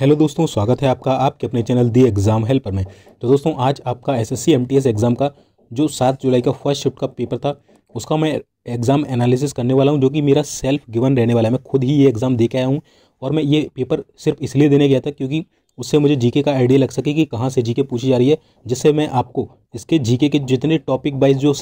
hello दोस्तों स्वागत है आपका आपके अपने चैनल दी एग्ज़ाम हेल्पर में तो दोस्तों आज आपका एसएससी एमटीएस एग्ज़ाम का जो सात जुलाई का फर्स्ट शिफ्ट का पेपर था उसका मैं एग्ज़ाम एनालिसिस करने वाला हूं जो कि मेरा सेल्फ गिवन रहने वाला है मैं खुद ही ये एग्ज़ाम दे के आया हूँ और मैं ये पेपर सिर्फ इसलिए देने गया था क्योंकि उससे मुझे जी का आइडिया लग सके कि कहाँ से जी पूछी जा रही है जिससे मैं आपको इसके जी के जितने टॉपिक वाइज जो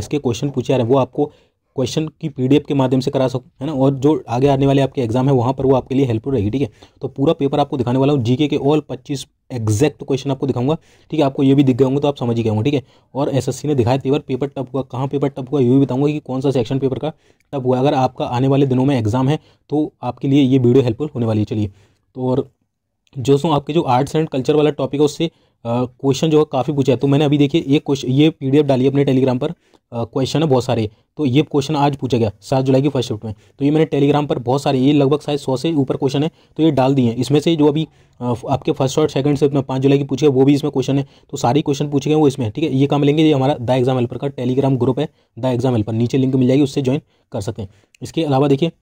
इसके क्वेश्चन पूछे जा रहे हैं वो आपको क्वेश्चन की पीडीएफ के माध्यम से करा सकूँ है ना और जो आगे आने वाले आपके एग्जाम है वहाँ पर वो आपके लिए हेल्पफुल रहेगी ठीक है तो पूरा पेपर आपको दिखाने वाला हूँ जीके के ऑल पच्चीस एग्जैक्ट क्वेश्चन आपको दिखाऊंगा ठीक है आपको ये भी दिख गए होंगे तो आप समझ ही गए होंगे ठीक है और एसएससी ने दिखाया पेपर पेपर टप हुआ कहाँ पेपर टप हुआ ये भी बताऊंगा कि कौन सा सेक्शन पेपर का टप हुआ अगर आपका आने वाले दिनों में एग्जाम है तो आपके लिए ये वीडियो हेल्पफुल होने वाली है चलिए तो और जो सो आपके जो आर्ट्स एंड कल्चर वाला टॉपिक है उससे क्वेश्चन जो है काफ़ी पूछा है तो मैंने अभी देखिए ये क्वेश्चन ये पी डाली अपने टेलीग्राम पर क्वेश्चन है बहुत सारे तो ये क्वेश्चन आज पूछा गया सात जुलाई की फर्स्ट शिफ्ट में तो ये मैंने टेलीग्राम पर बहुत सारे ये लगभग शायद सौ से ऊपर क्वेश्चन है तो ये डाल दिए हैं इसमें से जो अभी आपके फर्स्ट और सेकंड शिफ्ट में पाँच जुलाई की पूछे वो भी इसमें क्वेश्चन है तो सारी क्वेश्चन पूछे गए वो इसमें ठीक है ये काम लेंगे ये हमारा द एग्जाम हेल्पर का टेलीग्राम ग्रुप है द एग्जाम हेल्पर नीचे लिंक मिल जाएगी उससे ज्वाइन कर सकते हैं इसके अलावा देखिए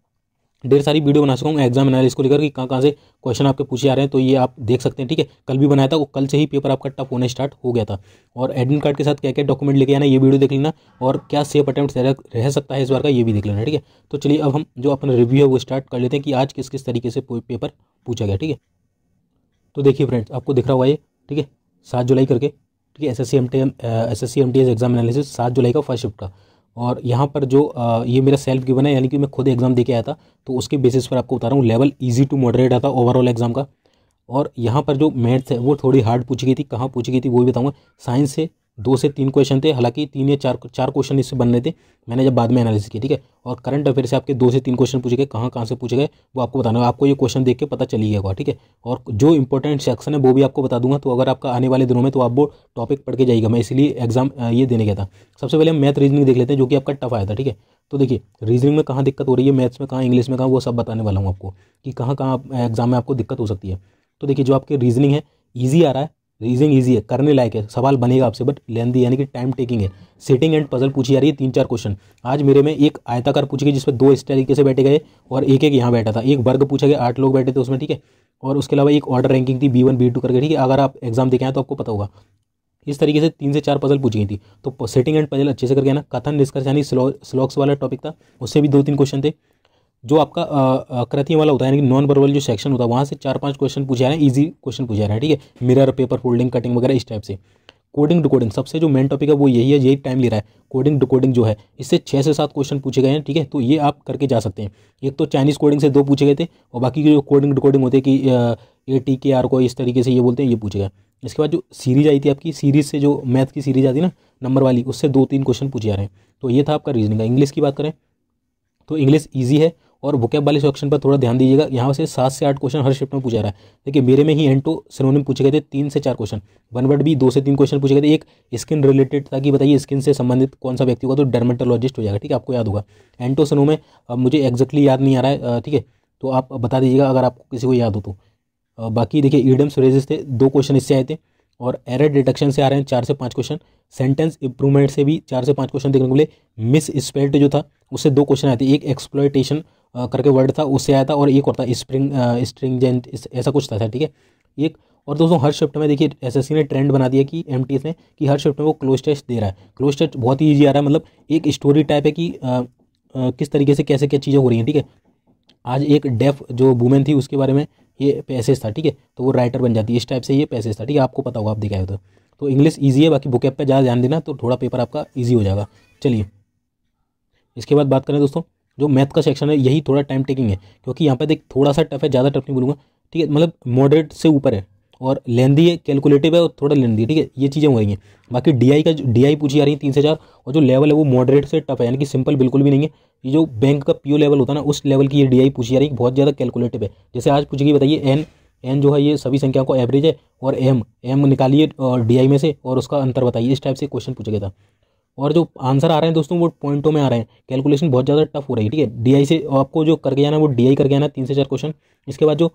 ढेर सारी वीडियो बना सकता हूँ एग्जाम एनालिस को लेकर कि कहाँ कहाँ से क्वेश्चन आपके पूछे आ रहे हैं तो ये आप देख सकते हैं ठीक है कल भी बनाया था वो कल से ही पेपर आपका टफ होना स्टार्ट हो गया था और एडमिट कार्ड के साथ क्या क्या डॉक्यूमेंट लेके आना ये वीडियो देख लेना और क्या सेफ अटैम्प्ट रह सकता है इस बार का ये भी देख लेना ठीक है तो चलिए अब हम जो अपना रिव्यू है वो स्टार्ट कर लेते हैं कि आज किस किस तरीके से पेपर पूछा गया ठीक है तो देखिए फ्रेंड्स आपको दिख रहा हुआ ये ठीक है सात जुलाई करके ठीक है S S C M T S S S C M T S exam analysis सात जुलाई का फर्स्ट शिफ्ट का और यहाँ पर जो आ, ये मेरा सेल्फ गिवन है यानी कि मैं खुद एग्ज़ाम दे के आया था तो उसके बेसिस पर आपको बता रहा हूँ लेवल ईजी टू मॉडरेट आता ओवरऑल एग्ज़ाम का और यहाँ पर जो मैथ्स है वो थोड़ी हार्ड पूछी गई थी कहाँ पूछी गई थी वो भी बताऊँगा साइंस से दो से तीन क्वेश्चन थे हालांकि तीन या चार चार क्वेश्चन इससे रहे थे मैंने जब बाद में एनालिसिस की ठीक है और करंट अफेयर से आपके दो से तीन क्वेश्चन पूछे गए कहाँ कहाँ से पूछे गए वो आपको बताना है आपको ये क्वेश्चन देख के पता चली गया ठीक है और जो इंपॉर्टेंट सेक्शन है वो भी आपको बता दूंगा तो अगर आपका आने वाले दिनों में तो आप वो टॉपिक पढ़ के जाइएगा मैं इसलिए एग्जाम ये देने गया था सबसे पहले हम मैथ रीजनिंग देख लेते हैं जो कि आपका टफ आया था ठीक है तो देखिए रीजनिंग में कहाँ दिक्कत हो रही है मैथ्स में कहाँ इंग्लिश में कहाँ वो सब बताने वाला हूँ आपको कि कहाँ कहाँ एग्जाम में आपको दिक्कत हो सकती है तो देखिए जो आपकी रीजनिंग है ईजी आ रहा है रीजनिंग ईजी है करने लायक है सवाल बनेगा आपसे बट लेंदी यानी कि टाइम टेकिंग है सिटिंग एंड पजल पूछी जा रही है तीन चार क्वेश्चन आज मेरे में एक आयताकार पूछ गई जिसमें दो इस तरीके से बैठे गए और एक एक यहाँ बैठा था एक वर्ग पूछा गया आठ लोग बैठे थे उसमें ठीक है और उसके अलावा एक ऑर्डर रैंकिंग थी बी वन बी टू करके ठीक है अगर आप एग्जाम देखें तो आपको पता होगा इस तरीके से तीन से चार पजल पूछी गई थी तो सेटिंग एंड पजल अच्छे से करके ना कथन निष्कर्ष यानी स्लॉक्स वाला टॉपिक था उससे भी दो तीन क्वेश्चन थे जो आपका कृति वाला होता है यानी कि नॉन वर्बल जो सेक्शन होता है वहाँ से चार पांच क्वेश्चन पूछा रहे हैं ईजी क्वेश्चन पूछा रहे हैं ठीक है मिरर पेपर फोल्डिंग कटिंग वगैरह इस टाइप से कोडिंग डिकोडिंग सबसे जो मेन टॉपिक है वो यही है यही टाइम ले रहा है कोडिंग डिकोडिंग जो है इससे छः से सात क्वेश्चन पूछे गए हैं ठीक है तो ये आप करके जा सकते हैं एक तो चाइनीज़ कोडिंग से दो पूछे गए थे और बाकी जो कोडिंग डिकोडिंग होते हैं कि ए टी के आर को इस तरीके से ये बोलते हैं ये पूछे गए इसके बाद जो सीरीज आई थी आपकी सीरीज से जो मैथ की सीरीज आती ना नंबर वाली उससे दो तीन क्वेश्चन पूछे जा रहे हैं तो ये था आपका रीजनिंग का इंग्लिश की बात करें तो इंग्लिश ईजी है और वोकैब वाले सेक्शन पर थोड़ा ध्यान दीजिएगा यहाँ से सात से आठ क्वेश्चन हर शिफ्ट में पूछा रहा है देखिए मेरे में ही एंटो सिनोनिम पूछे गए थे तीन से चार क्वेश्चन वन वर्ड भी दो से तीन क्वेश्चन पूछे गए थे एक स्किन रिलेटेड था कि बताइए स्किन से संबंधित कौन सा व्यक्ति होगा तो डर्मेटोलॉजिस्ट हो जाएगा ठीक है आपको याद होगा एंटो सिनो में मुझे एक्जैक्टली याद नहीं आ रहा है ठीक है तो आप बता दीजिएगा अगर आपको किसी को याद हो तो बाकी देखिए ईडम सुरेजेस थे दो क्वेश्चन इससे आए थे और एर डिटेक्शन से आ रहे हैं चार से पाँच क्वेश्चन सेंटेंस इंप्रूवमेंट से भी चार से पाँच क्वेश्चन देखने को मिले मिस स्पेल्ट जो था उससे दो क्वेश्चन आए थे एक एक्सप्लोइटेशन करके वर्ड था उससे आया था और एक और था स्प्रिंग स्ट्रिंग जेंट ऐसा कुछ था ठीक है एक और दोस्तों हर शिफ्ट में देखिए एस ने ट्रेंड बना दिया कि एम ने कि हर शिफ्ट में वो क्लोज टेस्ट दे रहा है क्लोज टेस्ट बहुत ही ईजी आ रहा है मतलब एक स्टोरी टाइप है कि आ, आ, किस तरीके से कैसे क्या चीज़ें हो रही हैं ठीक है आज एक डेफ जो वुमेन थी उसके बारे में ये पैसेज था ठीक है तो वो राइटर बन जाती है इस टाइप से ये पैसेज था ठीक है आपको पता होगा आप दिखाए तो तो इंग्लिश ईजी है बाकी बुक ऐप पर ज़्यादा ध्यान देना तो थोड़ा पेपर आपका ईजी हो जाएगा चलिए इसके बाद बात करें दोस्तों जो मैथ का सेक्शन है यही थोड़ा टाइम टेकिंग है क्योंकि यहाँ पर देख थोड़ा सा टफ है ज़्यादा टफ नहीं बोलूँगा ठीक है मतलब मॉडरेट से ऊपर है और लेंदी है कैलकुलेटिव है और थोड़ा लेंदी है ठीक है ये चीज़ें हो गई हैं बाकी डी का डी पूछी जा रही है तीन से चार और जो लेवल है वो मॉडरेट से टफ है यानी कि सिंपल बिल्कुल भी नहीं है ये जो बैंक का पीओ लेवल होता है ना उस लेवल की ये आई पूछी जा रही है बहुत ज़्यादा कैलकुलेटिव है जैसे आज गई बताइए एन एन जो है ये सभी संख्याओं को एवरेज है और एम एम निकालिए डी आई में से और उसका अंतर बताइए इस टाइप से क्वेश्चन पूछा गया था और जो आंसर आ रहे हैं दोस्तों वो पॉइंटों में आ रहे हैं कैलकुलेशन बहुत ज़्यादा टफ हो रही है ठीक है डीआई से आपको जो करके जाना है वो डीआई करके जाना है तीन से चार क्वेश्चन इसके बाद जो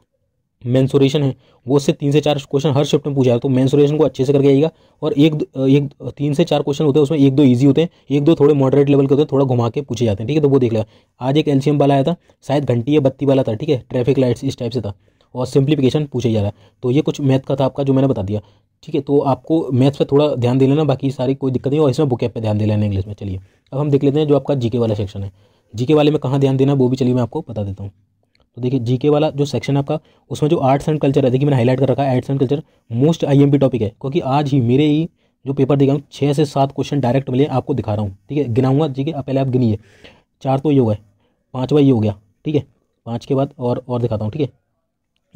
मैंसोरेशन है वो उससे तीन से चार क्वेश्चन हर शिफ्ट में पूछा जाए तो मैंसोरेशन को अच्छे से करके आइएगा और एक एक तीन से चार क्वेश्चन होते हैं उसमें एक दो ईजी होते हैं एक दो थोड़े मॉडरेट लेवल के होते हैं थोड़ा घुमा के पूछे जाते हैं ठीक है तो वो देख लगा आज एक एल्शियम वाला आया था शायद घंटी या बत्ती वाला था ठीक है ट्रैफिक लाइट्स इस टाइप से था और सिंप्लीफिकेशन पूछा जा रहा है तो ये कुछ मैथ का था आपका जो मैंने बता दिया ठीक है तो आपको मैथ्स पर थोड़ा ध्यान दे लेना बाकी सारी कोई दिक्कत नहीं और इसमें बुक ऐप पर ध्यान दे लेना इंग्लिश में चलिए अब हम देख लेते हैं जो आपका जीके वाला सेक्शन है जीके वाले में कहाँ ध्यान देना वो भी चलिए मैं आपको बता देता हूँ तो देखिए जीके वाला जो सेक्शन है आपका उसमें जो आर्ट्स एंड कल्चर है देखिए मैंने हाईलाइट कर रखा है arts and culture most IMP topic है क्योंकि आज ही मेरे ही जो पेपर देखा हूँ छः से सात क्वेश्चन डायरेक्ट मिले आपको दिखा रहा हूँ ठीक है गिनाऊंगा जीके आप पहले आप गिनिए चार तो ये हो गए पाँचवा ये हो गया ठीक है पाँच के बाद और और दिखाता हूँ ठीक है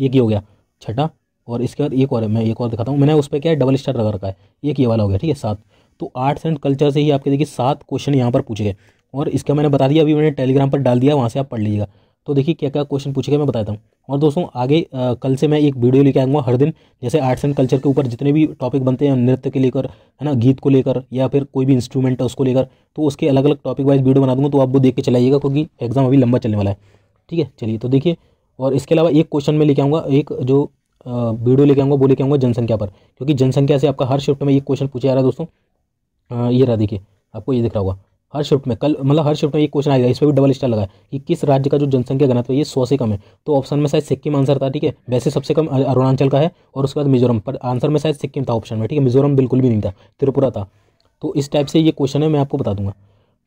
एक ही हो गया छठा और इसके बाद एक और है मैं एक और दिखाता हूँ मैंने उस पर क्या है डबल स्टार लगा रखा है एक ये वाला हो गया ठीक है सात तो आर्ट्स एंड कल्चर से ही आपके देखिए सात क्वेश्चन यहाँ पर पूछे गए और इसका मैंने बता दिया अभी मैंने टेलीग्राम पर डाल दिया वहाँ से आप पढ़ लीजिएगा तो देखिए क्या क्या क्वेश्चन पूछेगा मैं बताता हूँ और दोस्तों आगे आ, कल से मैं एक वीडियो लेके आऊँगा हर दिन जैसे आर्ट्स एंड कल्चर के ऊपर जितने भी टॉपिक बनते हैं नृत्य के लेकर है ना गीत को लेकर या फिर कोई भी इंस्ट्रूमेंट है उसको लेकर तो उसके अलग अलग टॉपिक वाइज वीडियो बना दूँगा तो आप वो देख के चलाइएगा क्योंकि एग्जाम अभी लंबा चलने वाला है ठीक है चलिए तो देखिए और इसके अलावा एक क्वेश्चन में लेके आऊँगा एक जो वीडियो लेके आऊँगा वो लेके आऊँगा जनसंख्या पर क्योंकि जनसंख्या से आपका हर शिफ्ट में एक क्वेश्चन पूछा जा रहा है दोस्तों ये रहा देखिए आपको ये दिख रहा होगा हर शिफ्ट में कल मतलब हर शिफ्ट में एक क्वेश्चन आएगा इस पर भी डबल स्टार लगा कि किस राज्य का जो जनसंख्या घनत्व है ये सौ से कम है तो ऑप्शन में शायद सिक्किम आंसर था ठीक है वैसे सबसे कम अरुणाचल का है और उसके बाद मिजोरम पर आंसर में शायद सिक्किम था ऑप्शन में ठीक है मिजोरम बिल्कुल भी नहीं था त्रिपुरा था तो इस टाइप से ये क्वेश्चन है मैं आपको बता दूंगा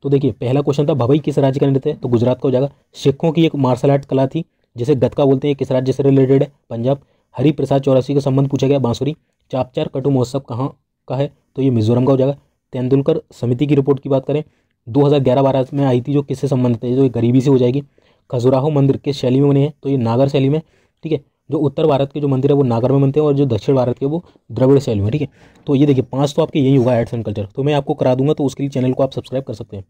तो देखिए पहला क्वेश्चन था भवई किस राज्य का नृत्य है तो गुजरात का हो जाएगा सिखों की एक मार्शल आर्ट कला थी जैसे गतका बोलते हैं किस राज्य से रिलेटेड है पंजाब हरि प्रसाद चौरासी का संबंध पूछा गया बांसुरी चापचार कटु महोत्सव कहाँ का है तो ये मिजोरम का हो जाएगा तेंदुलकर समिति की रिपोर्ट की बात करें 2011-12 में आई थी जो किससे संबंधित है जो गरीबी से हो जाएगी खजुराहो मंदिर किस शैली में बने हैं तो ये नागर शैली में ठीक है जो उत्तर भारत के जो मंदिर है वो नागर में बनते हैं और जो दक्षिण भारत के वो द्रविड़ शैली में ठीक है तो ये देखिए पाँच तो आपके यही होगा एड्स एंड कल्चर तो मैं आपको करा दूंगा तो उसके लिए चैनल को आप सब्सक्राइब कर सकते हैं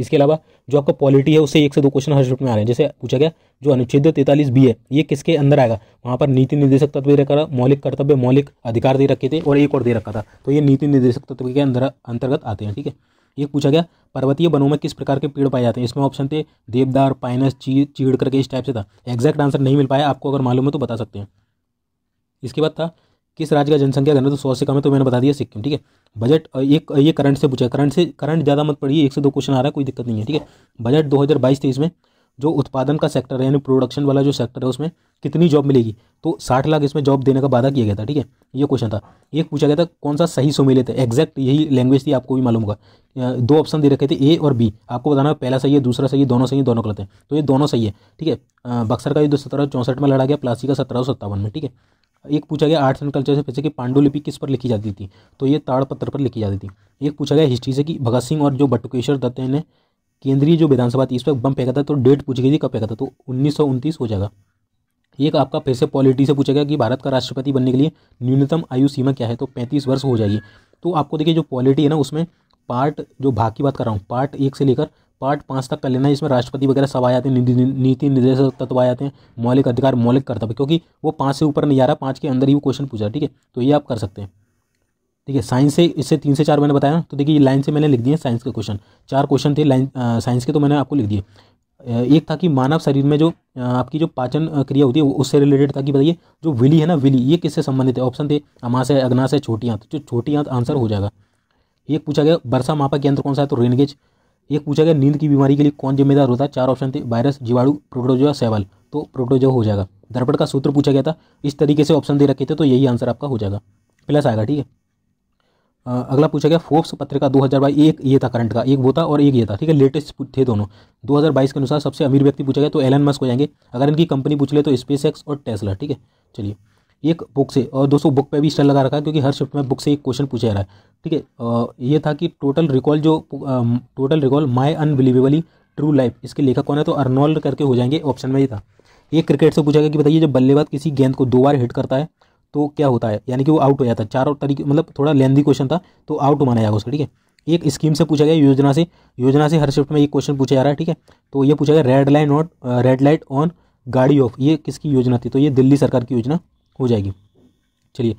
इसके अलावा जो आपका पॉलिटी है उससे एक से दो क्वेश्चन हर शिफ्ट में आ रहे हैं जैसे पूछा गया जो अनुच्छेद तैतालीस बी है ये किसके अंदर आएगा वहाँ पर नीति निर्देशक तत्व दे रखा था मौलिक कर्तव्य मौलिक अधिकार दे रखे थे और एक और दे रखा था तो ये नीति निर्देशक तत्व के अंदर अंतर्गत आते हैं ठीक है ये पूछा गया पर्वतीय वनों में किस प्रकार के पेड़ पाए जाते हैं इसमें ऑप्शन थे देवदार पाइनस चीड़ करके इस टाइप से था एग्जैक्ट आंसर नहीं मिल पाया आपको अगर मालूम है तो बता सकते हैं इसके बाद था किस राज्य का जनसंख्या घनत्व तो सौ से कम है तो मैंने बता दिया सिक्किम ठीक है बजट ये ये करंट से पूछा करंट से करंट ज़्यादा मत पड़ी एक से दो क्वेश्चन आ रहा है कोई दिक्कत नहीं है ठीक है बजट दो हज़ार बाईस तेईस में जो उत्पादन का सेक्टर है यानी प्रोडक्शन वाला जो सेक्टर है उसमें कितनी जॉब मिलेगी तो साठ लाख इसमें जॉब देने का वादा किया गया था ठीक है ये क्वेश्चन था एक पूछा गया था कौन सा सही मिले थे एग्जैक्ट यही लैंग्वेज थी आपको भी मालूम होगा दो ऑप्शन दे रखे थे ए और बी आपको बताना पहला सही है दूसरा सही है दोनों सही है दोनों गलत है तो ये दोनों सही है ठीक है बक्सर का युद्ध सत्रह चौंसठ में लड़ा गया प्लासी का सत्रह में ठीक है एक पूछा गया आर्ट्स एंड कल्चर से पैसे कि पांडुलिपि किस पर लिखी जाती थी तो ये ताड़पत्र पर लिखी जाती थी एक पूछा गया हिस्ट्री से कि भगत सिंह और जो बटुकेश्वर दत्त ने केंद्रीय जो विधानसभा थी इस पर बम फेंका था तो डेट पूछी गई थी कब फेंका था तो उन्नीस हो जाएगा एक आपका फिर से पॉलिटी से पूछा गया कि भारत का राष्ट्रपति बनने के लिए न्यूनतम आयु सीमा क्या है तो पैंतीस वर्ष हो जाएगी तो आपको देखिए जो पॉलिटी है ना उसमें पार्ट जो भाग की बात कर रहा हूँ पार्ट एक से लेकर पार्ट पाँच तक कर लेना इसमें राष्ट्रपति वगैरह सब आ जाते हैं नीति निर्देशक तत्व आ जाते हैं मौलिक अधिकार मौलिक कर्तव्य क्योंकि वो पाँच से ऊपर नहीं आ रहा पाँच के अंदर ही वो क्वेश्चन पूछा ठीक है तो ये आप कर सकते हैं ठीक है साइंस से इससे तीन से चार मैंने बताया ना तो देखिए लाइन से मैंने लिख दिए साइंस के क्वेश्चन चार क्वेश्चन थे लाइन साइंस के तो मैंने आपको लिख दिए एक था कि मानव शरीर में जो आपकी जो पाचन क्रिया होती है उससे रिलेटेड था कि बताइए जो विली है ना विली ये किससे संबंधित है ऑप्शन थे अमाशय है छोटी आंत तो जो छोटी आंत आंसर हो जाएगा एक पूछा गया वर्षा मापा यंत्र कौन सा है तो रेनगेज एक पूछा गया नींद की बीमारी के लिए कौन जिम्मेदार होता है चार ऑप्शन थे वायरस जीवाणु प्रोटोजोआ सेवल तो प्रोटोजोआ हो जाएगा धरपड़ का सूत्र पूछा गया था इस तरीके से ऑप्शन दे रखे थे तो यही आंसर आपका हो जाएगा प्लस आएगा ठीक है अगला पूछा गया फोर्ब्स पत्रिका दो हज़ार बाईस एक ये था करंट का एक वो था और एक ये था ठीक है लेटेस्ट थे दोनों 2022 के अनुसार सबसे अमीर व्यक्ति पूछा गया तो एलन मस्क हो जाएंगे अगर इनकी कंपनी पूछ ले तो स्पेस एक्स और टेस्ला ठीक है चलिए एक बुक से और दोस्तों बुक पे भी स्टार लगा रखा है क्योंकि हर शिफ्ट में बुक से एक क्वेश्चन पूछा जा रहा है ठीक है ये था कि टोटल रिकॉल जो total recall my unbelievably true life इसके लेखक कौन है तो अर्नोल्ड करके हो जाएंगे ऑप्शन में ये था ये क्रिकेट से पूछा गया कि बताइए जब बल्लेबाज किसी गेंद को दो बार हिट करता है तो क्या होता है यानी कि वो आउट हो जाता है चारों तरीके मतलब थोड़ा लेंदी क्वेश्चन था तो आउट माना जाएगा उसका ठीक है एक स्कीम से पूछा गया योजना से योजना से हर शिफ्ट में एक क्वेश्चन पूछा जा रहा है ठीक है तो ये पूछा गया red line on red light on गाड़ी ऑफ ये किसकी योजना थी तो ये दिल्ली सरकार की योजना हो जाएगी चलिए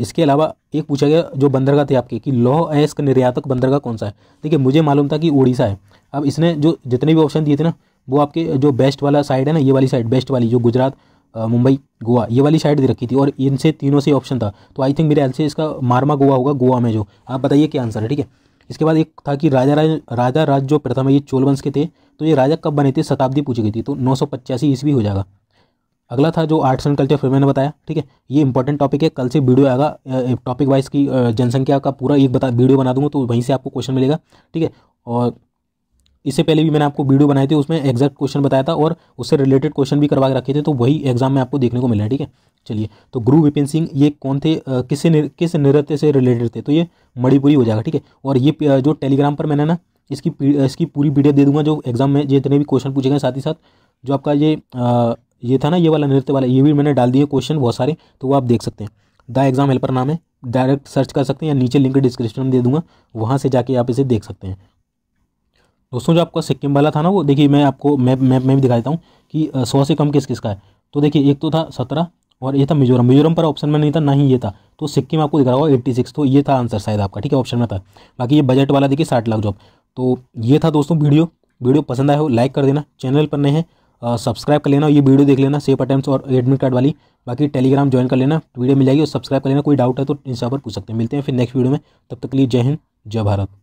इसके अलावा एक पूछा गया जो बंदरगाह थे आपके कि लौह अयस्क निर्यातक बंदरगाह कौन सा है देखिए मुझे मालूम था कि उड़ीसा है अब इसने जो जितने भी ऑप्शन दिए थे ना वो आपके जो बेस्ट वाला साइड है ना ये वाली साइड बेस्ट वाली जो गुजरात मुंबई गोवा ये वाली साइड दे रखी थी और इनसे तीनों से ऑप्शन था तो आई थिंक मेरे ख्याल से इसका मारमा गोवा होगा गोवा में जो आप बताइए क्या आंसर है ठीक है इसके बाद एक था कि राजा राज राजा राज जो प्रथम है ये चोल वंश के थे तो ये राजा कब बने थे शताब्दी पूछी गई थी तो नौ सौ पचासी ईस्वी हो जाएगा अगला था जो आर्ट्स एंड कल्चर फिर मैंने बताया ठीक है ये इंपॉर्टेंट टॉपिक है कल से वीडियो आएगा टॉपिक वाइज की जनसंख्या का पूरा एक बता वीडियो बना दूंगा तो वहीं से आपको क्वेश्चन मिलेगा ठीक है और इससे पहले भी मैंने आपको वीडियो बनाई थी उसमें एग्जैक्ट क्वेश्चन बताया था और उससे रिलेटेड क्वेश्चन भी करवा के रखे थे तो वही एग्जाम में आपको देखने को मिला है ठीक है चलिए तो गुरु विपिन सिंह ये कौन थे किस किस नृत्य से रिलेटेड थे तो ये मणिपुरी हो जाएगा ठीक है और ये जो टेलीग्राम पर मैंने ना इसकी इसकी पूरी वीडियो दे दूंगा जो एग्जाम में जितने भी क्वेश्चन पूछे गए साथ ही साथ जो आपका ये ये था ना ये वाला नृत्य वाला ये भी मैंने डाल दिए क्वेश्चन बहुत सारे तो वो आप देख सकते हैं द एग्जाम हेल्पर नाम है डायरेक्ट सर्च कर सकते हैं या नीचे लिंक डिस्क्रिप्शन में दे दूंगा वहाँ से जाके आप इसे देख सकते हैं दोस्तों जो आपका सिक्किम वाला था ना वो देखिए मैं आपको मैप मैप में भी दिखा देता हूँ कि सौ से कम किस किस का है तो देखिए एक तो था सत्रह और ये था मिजोरम मिजोरम पर ऑप्शन में नहीं था ना ही ये था तो सिक्किम आपको दिख रहा होगा एट्टी सिक्स तो ये था आंसर शायद आपका ठीक है ऑप्शन में था बाकी ये बजट वाला देखिए साठ लाख जॉब तो ये था दोस्तों वीडियो वीडियो पसंद आया हो लाइक कर देना चैनल पर नए हैं सब्सक्राइब कर लेना ये वीडियो देख लेना सेफ अटैम्प्ट और एडमिट कार्ड वाली बाकी टेलीग्राम ज्वाइन कर लेना वीडियो मिल जाएगी और सब्सक्राइब कर लेना कोई डाउट है तो इंस्टा पर पूछ सकते हैं मिलते हैं फिर नेक्स्ट वीडियो में तब तक के लिए जय हिंद जय भारत